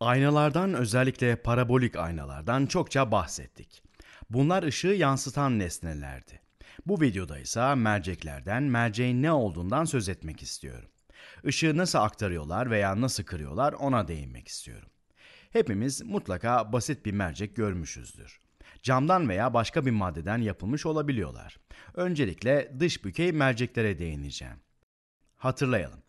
Aynalardan özellikle parabolik aynalardan çokça bahsettik. Bunlar ışığı yansıtan nesnelerdi. Bu videoda ise merceklerden, merceğin ne olduğundan söz etmek istiyorum. Işığı nasıl aktarıyorlar veya nasıl kırıyorlar ona değinmek istiyorum. Hepimiz mutlaka basit bir mercek görmüşüzdür. Camdan veya başka bir maddeden yapılmış olabiliyorlar. Öncelikle dış bükey merceklere değineceğim. Hatırlayalım.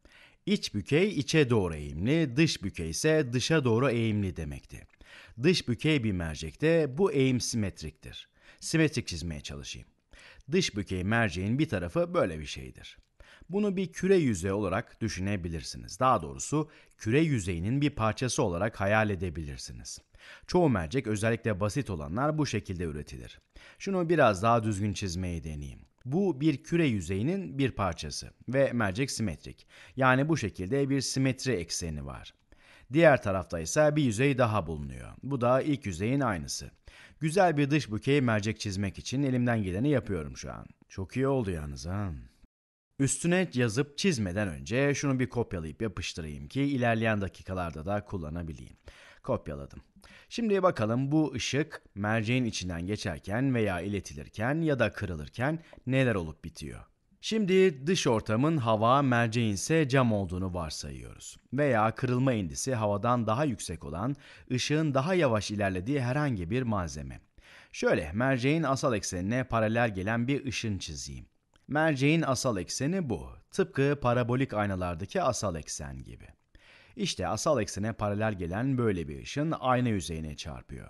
İç bükey içe doğru eğimli, dış bükey ise dışa doğru eğimli demekti. Dış bükey bir mercekte bu eğim simetriktir. Simetrik çizmeye çalışayım. Dış bükey merceğin bir tarafı böyle bir şeydir. Bunu bir küre yüzey olarak düşünebilirsiniz. Daha doğrusu küre yüzeyinin bir parçası olarak hayal edebilirsiniz. Çoğu mercek özellikle basit olanlar bu şekilde üretilir. Şunu biraz daha düzgün çizmeyi deneyeyim. Bu bir küre yüzeyinin bir parçası ve mercek simetrik. Yani bu şekilde bir simetri ekseni var. Diğer tarafta ise bir yüzey daha bulunuyor. Bu da ilk yüzeyin aynısı. Güzel bir dış bükeyi mercek çizmek için elimden geleni yapıyorum şu an. Çok iyi oldu yalnız ha. Üstüne yazıp çizmeden önce şunu bir kopyalayıp yapıştırayım ki ilerleyen dakikalarda da kullanabileyim kopyaladım. Şimdi bakalım bu ışık merceğin içinden geçerken veya iletilirken ya da kırılırken neler olup bitiyor. Şimdi dış ortamın hava, merceğin ise cam olduğunu varsayıyoruz. Veya kırılma indisi havadan daha yüksek olan, ışığın daha yavaş ilerlediği herhangi bir malzeme. Şöyle merceğin asal eksenine paralel gelen bir ışın çizeyim. Merceğin asal ekseni bu. Tıpkı parabolik aynalardaki asal eksen gibi. İşte asal eksene paralel gelen böyle bir ışın ayna yüzeyine çarpıyor.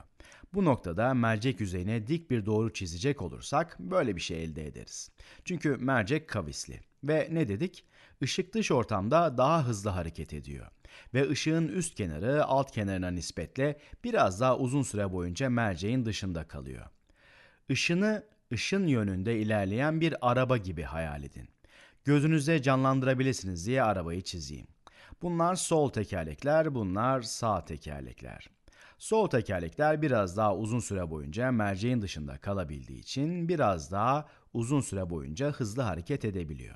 Bu noktada mercek yüzeyine dik bir doğru çizecek olursak böyle bir şey elde ederiz. Çünkü mercek kavisli ve ne dedik? Işık dış ortamda daha hızlı hareket ediyor ve ışığın üst kenarı alt kenarına nispetle biraz daha uzun süre boyunca merceğin dışında kalıyor. Işını ışın yönünde ilerleyen bir araba gibi hayal edin. Gözünüze canlandırabilirsiniz diye arabayı çizeyim. Bunlar sol tekerlekler, bunlar sağ tekerlekler. Sol tekerlekler biraz daha uzun süre boyunca merceğin dışında kalabildiği için biraz daha uzun süre boyunca hızlı hareket edebiliyor.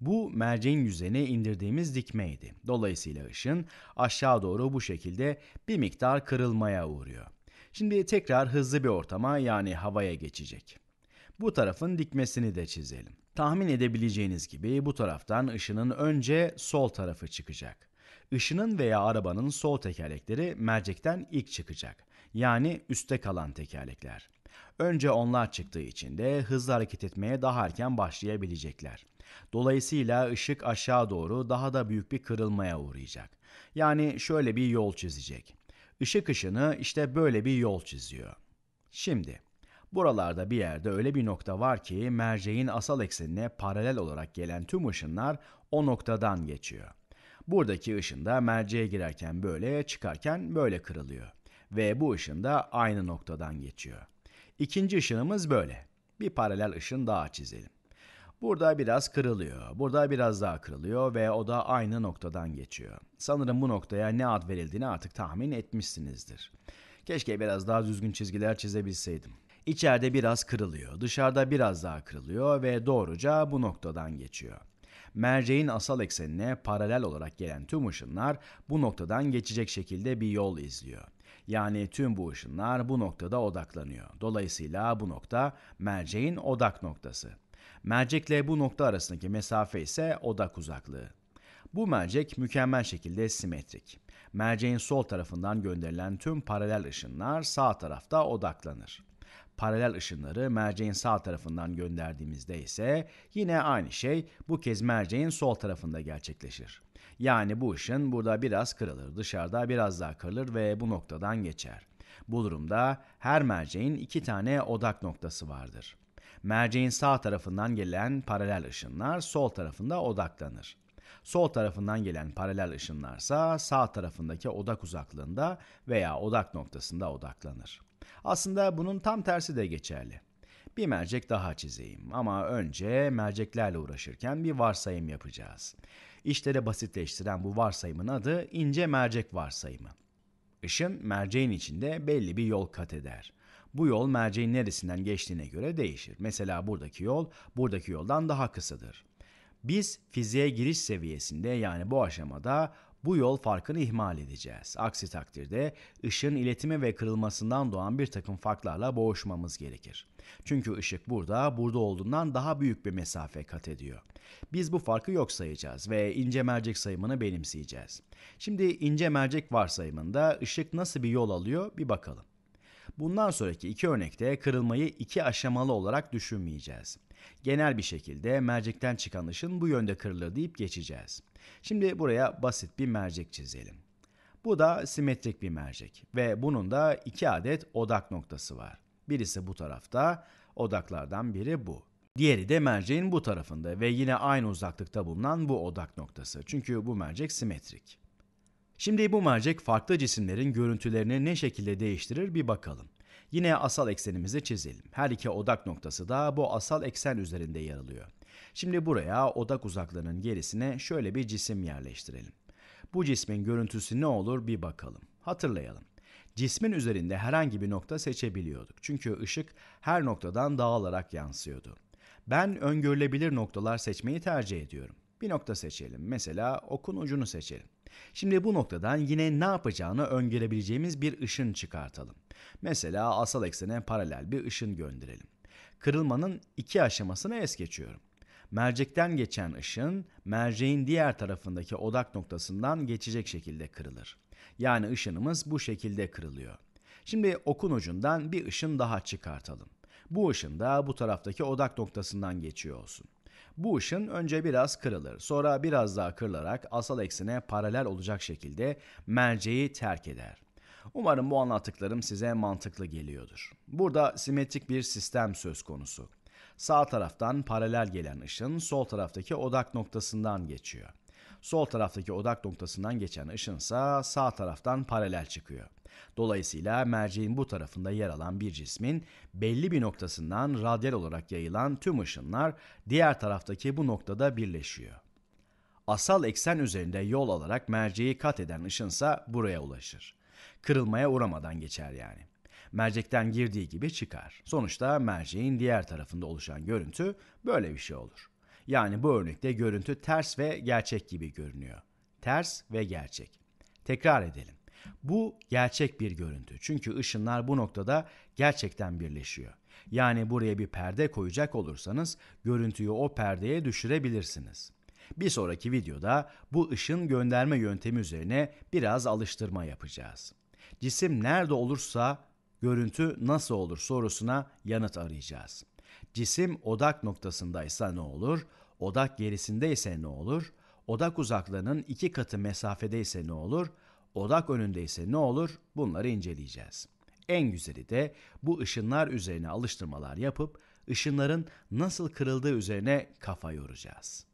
Bu merceğin yüzeyine indirdiğimiz dikmeydi. Dolayısıyla ışın aşağı doğru bu şekilde bir miktar kırılmaya uğruyor. Şimdi tekrar hızlı bir ortama yani havaya geçecek. Bu tarafın dikmesini de çizelim. Tahmin edebileceğiniz gibi bu taraftan ışının önce sol tarafı çıkacak. Işının veya arabanın sol tekerlekleri mercekten ilk çıkacak. Yani üstte kalan tekerlekler. Önce onlar çıktığı için de hızlı hareket etmeye daha erken başlayabilecekler. Dolayısıyla ışık aşağı doğru daha da büyük bir kırılmaya uğrayacak. Yani şöyle bir yol çizecek. Işık ışını işte böyle bir yol çiziyor. Şimdi Buralarda bir yerde öyle bir nokta var ki merceğin asal eksenine paralel olarak gelen tüm ışınlar o noktadan geçiyor. Buradaki ışın da merceğe girerken böyle çıkarken böyle kırılıyor. Ve bu ışın da aynı noktadan geçiyor. İkinci ışınımız böyle. Bir paralel ışın daha çizelim. Burada biraz kırılıyor, burada biraz daha kırılıyor ve o da aynı noktadan geçiyor. Sanırım bu noktaya ne ad verildiğini artık tahmin etmişsinizdir. Keşke biraz daha düzgün çizgiler çizebilseydim. İçeride biraz kırılıyor, dışarıda biraz daha kırılıyor ve doğruca bu noktadan geçiyor. Merceğin asal eksenine paralel olarak gelen tüm ışınlar bu noktadan geçecek şekilde bir yol izliyor. Yani tüm bu ışınlar bu noktada odaklanıyor. Dolayısıyla bu nokta merceğin odak noktası. Mercekle bu nokta arasındaki mesafe ise odak uzaklığı. Bu mercek mükemmel şekilde simetrik. Merceğin sol tarafından gönderilen tüm paralel ışınlar sağ tarafta odaklanır paralel ışınları merceğin sağ tarafından gönderdiğimizde ise yine aynı şey bu kez merceğin sol tarafında gerçekleşir. Yani bu ışın burada biraz kırılır, dışarıda biraz daha kırılır ve bu noktadan geçer. Bu durumda her merceğin iki tane odak noktası vardır. Merceğin sağ tarafından gelen paralel ışınlar sol tarafında odaklanır. Sol tarafından gelen paralel ışınlarsa sağ tarafındaki odak uzaklığında veya odak noktasında odaklanır. Aslında bunun tam tersi de geçerli. Bir mercek daha çizeyim ama önce merceklerle uğraşırken bir varsayım yapacağız. İşleri basitleştiren bu varsayımın adı ince mercek varsayımı. Işın merceğin içinde belli bir yol kat eder. Bu yol merceğin neresinden geçtiğine göre değişir. Mesela buradaki yol buradaki yoldan daha kısadır. Biz fiziğe giriş seviyesinde yani bu aşamada bu yol farkını ihmal edeceğiz. Aksi takdirde ışın iletimi ve kırılmasından doğan bir takım farklarla boğuşmamız gerekir. Çünkü ışık burada, burada olduğundan daha büyük bir mesafe kat ediyor. Biz bu farkı yok sayacağız ve ince mercek sayımını benimseyeceğiz. Şimdi ince mercek varsayımında ışık nasıl bir yol alıyor bir bakalım. Bundan sonraki iki örnekte kırılmayı iki aşamalı olarak düşünmeyeceğiz. Genel bir şekilde mercekten çıkan ışın bu yönde kırılır deyip geçeceğiz. Şimdi buraya basit bir mercek çizelim. Bu da simetrik bir mercek ve bunun da iki adet odak noktası var. Birisi bu tarafta, odaklardan biri bu. Diğeri de merceğin bu tarafında ve yine aynı uzaklıkta bulunan bu odak noktası. Çünkü bu mercek simetrik. Şimdi bu mercek farklı cisimlerin görüntülerini ne şekilde değiştirir bir bakalım. Yine asal eksenimizi çizelim. Her iki odak noktası da bu asal eksen üzerinde yer alıyor. Şimdi buraya odak uzaklığının gerisine şöyle bir cisim yerleştirelim. Bu cismin görüntüsü ne olur bir bakalım. Hatırlayalım. Cismin üzerinde herhangi bir nokta seçebiliyorduk. Çünkü ışık her noktadan dağılarak yansıyordu. Ben öngörülebilir noktalar seçmeyi tercih ediyorum. Bir nokta seçelim. Mesela okun ucunu seçelim. Şimdi bu noktadan yine ne yapacağını öngörebileceğimiz bir ışın çıkartalım. Mesela asal eksene paralel bir ışın gönderelim. Kırılmanın iki aşamasını es geçiyorum. Mercekten geçen ışın merceğin diğer tarafındaki odak noktasından geçecek şekilde kırılır. Yani ışınımız bu şekilde kırılıyor. Şimdi okun ucundan bir ışın daha çıkartalım. Bu ışın da bu taraftaki odak noktasından geçiyor olsun. Bu ışın önce biraz kırılır, sonra biraz daha kırılarak asal eksine paralel olacak şekilde merceği terk eder. Umarım bu anlattıklarım size mantıklı geliyordur. Burada simetrik bir sistem söz konusu. Sağ taraftan paralel gelen ışın sol taraftaki odak noktasından geçiyor. Sol taraftaki odak noktasından geçen ışın ise sağ taraftan paralel çıkıyor. Dolayısıyla merceğin bu tarafında yer alan bir cismin belli bir noktasından radyal olarak yayılan tüm ışınlar diğer taraftaki bu noktada birleşiyor. Asal eksen üzerinde yol alarak merceği kat eden ışınsa buraya ulaşır. Kırılmaya uğramadan geçer yani mercekten girdiği gibi çıkar. Sonuçta merceğin diğer tarafında oluşan görüntü böyle bir şey olur. Yani bu örnekte görüntü ters ve gerçek gibi görünüyor. Ters ve gerçek. Tekrar edelim. Bu gerçek bir görüntü. Çünkü ışınlar bu noktada gerçekten birleşiyor. Yani buraya bir perde koyacak olursanız görüntüyü o perdeye düşürebilirsiniz. Bir sonraki videoda bu ışın gönderme yöntemi üzerine biraz alıştırma yapacağız. Cisim nerede olursa görüntü nasıl olur sorusuna yanıt arayacağız. Cisim odak noktasındaysa ne olur? Odak gerisinde ise ne olur? Odak uzaklığının iki katı mesafede ise ne olur? Odak önünde ise ne olur? Bunları inceleyeceğiz. En güzeli de bu ışınlar üzerine alıştırmalar yapıp ışınların nasıl kırıldığı üzerine kafa yoracağız.''